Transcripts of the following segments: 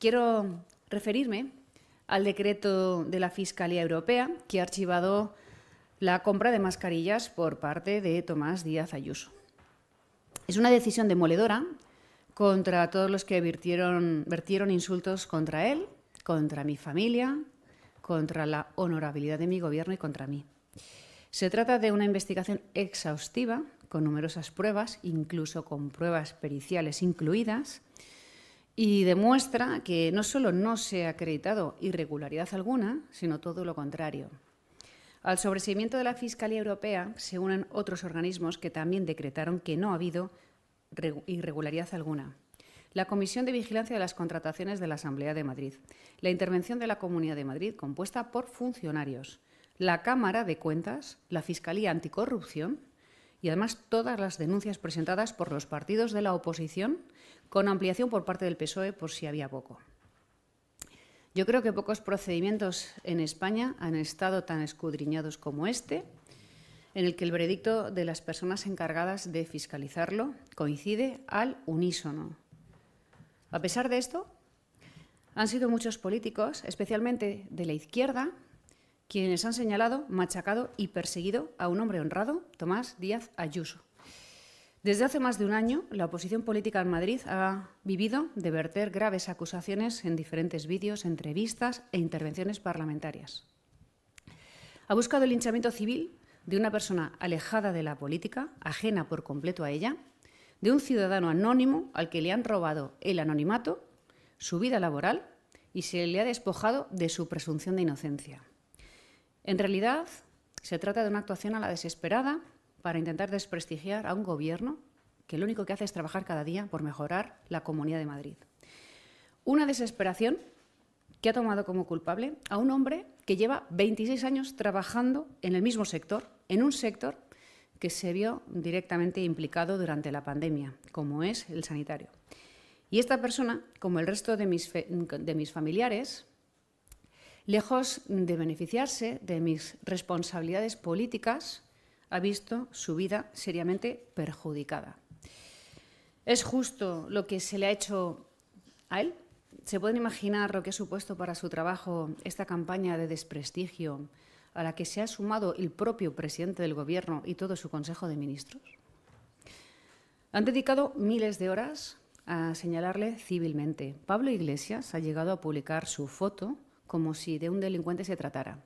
Quiero referirme al decreto de la Fiscalía Europea que ha archivado la compra de mascarillas por parte de Tomás Díaz Ayuso. Es una decisión demoledora contra todos los que vertieron, vertieron insultos contra él, contra mi familia, contra la honorabilidad de mi gobierno y contra mí. Se trata de una investigación exhaustiva, con numerosas pruebas, incluso con pruebas periciales incluidas, y demuestra que no solo no se ha acreditado irregularidad alguna, sino todo lo contrario. Al sobreseimiento de la Fiscalía Europea se unen otros organismos que también decretaron que no ha habido irregularidad alguna. La Comisión de Vigilancia de las Contrataciones de la Asamblea de Madrid, la intervención de la Comunidad de Madrid compuesta por funcionarios, la Cámara de Cuentas, la Fiscalía Anticorrupción, y además todas las denuncias presentadas por los partidos de la oposición, con ampliación por parte del PSOE por si había poco. Yo creo que pocos procedimientos en España han estado tan escudriñados como este, en el que el veredicto de las personas encargadas de fiscalizarlo coincide al unísono. A pesar de esto, han sido muchos políticos, especialmente de la izquierda, quienes han señalado, machacado y perseguido a un hombre honrado, Tomás Díaz Ayuso. Desde hace más de un año, la oposición política en Madrid ha vivido de verter graves acusaciones en diferentes vídeos, entrevistas e intervenciones parlamentarias. Ha buscado el linchamiento civil de una persona alejada de la política, ajena por completo a ella, de un ciudadano anónimo al que le han robado el anonimato, su vida laboral y se le ha despojado de su presunción de inocencia. En realidad, se trata de una actuación a la desesperada para intentar desprestigiar a un gobierno que lo único que hace es trabajar cada día por mejorar la Comunidad de Madrid. Una desesperación que ha tomado como culpable a un hombre que lleva 26 años trabajando en el mismo sector, en un sector que se vio directamente implicado durante la pandemia, como es el sanitario. Y esta persona, como el resto de mis, de mis familiares, lejos de beneficiarse de mis responsabilidades políticas, ha visto su vida seriamente perjudicada. ¿Es justo lo que se le ha hecho a él? ¿Se pueden imaginar lo que ha supuesto para su trabajo esta campaña de desprestigio a la que se ha sumado el propio presidente del Gobierno y todo su Consejo de Ministros? Han dedicado miles de horas a señalarle civilmente. Pablo Iglesias ha llegado a publicar su foto como si de un delincuente se tratara.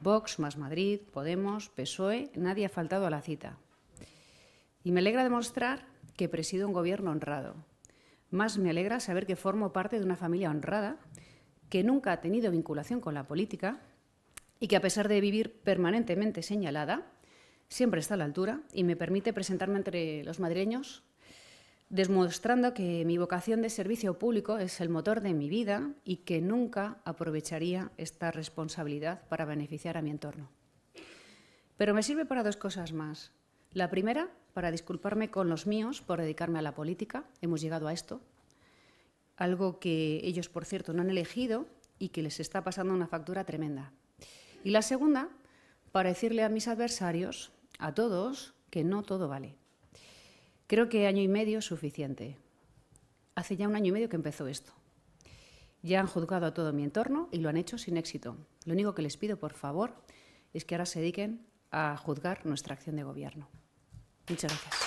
Vox, Más Madrid, Podemos, PSOE, nadie ha faltado a la cita. Y me alegra demostrar que presido un gobierno honrado. Más me alegra saber que formo parte de una familia honrada, que nunca ha tenido vinculación con la política y que a pesar de vivir permanentemente señalada, siempre está a la altura y me permite presentarme entre los madrileños demostrando que mi vocación de servicio público es el motor de mi vida y que nunca aprovecharía esta responsabilidad para beneficiar a mi entorno. Pero me sirve para dos cosas más. La primera, para disculparme con los míos por dedicarme a la política. Hemos llegado a esto. Algo que ellos, por cierto, no han elegido y que les está pasando una factura tremenda. Y la segunda, para decirle a mis adversarios, a todos, que no todo vale. Creo que año y medio es suficiente. Hace ya un año y medio que empezó esto. Ya han juzgado a todo mi entorno y lo han hecho sin éxito. Lo único que les pido, por favor, es que ahora se dediquen a juzgar nuestra acción de gobierno. Muchas gracias.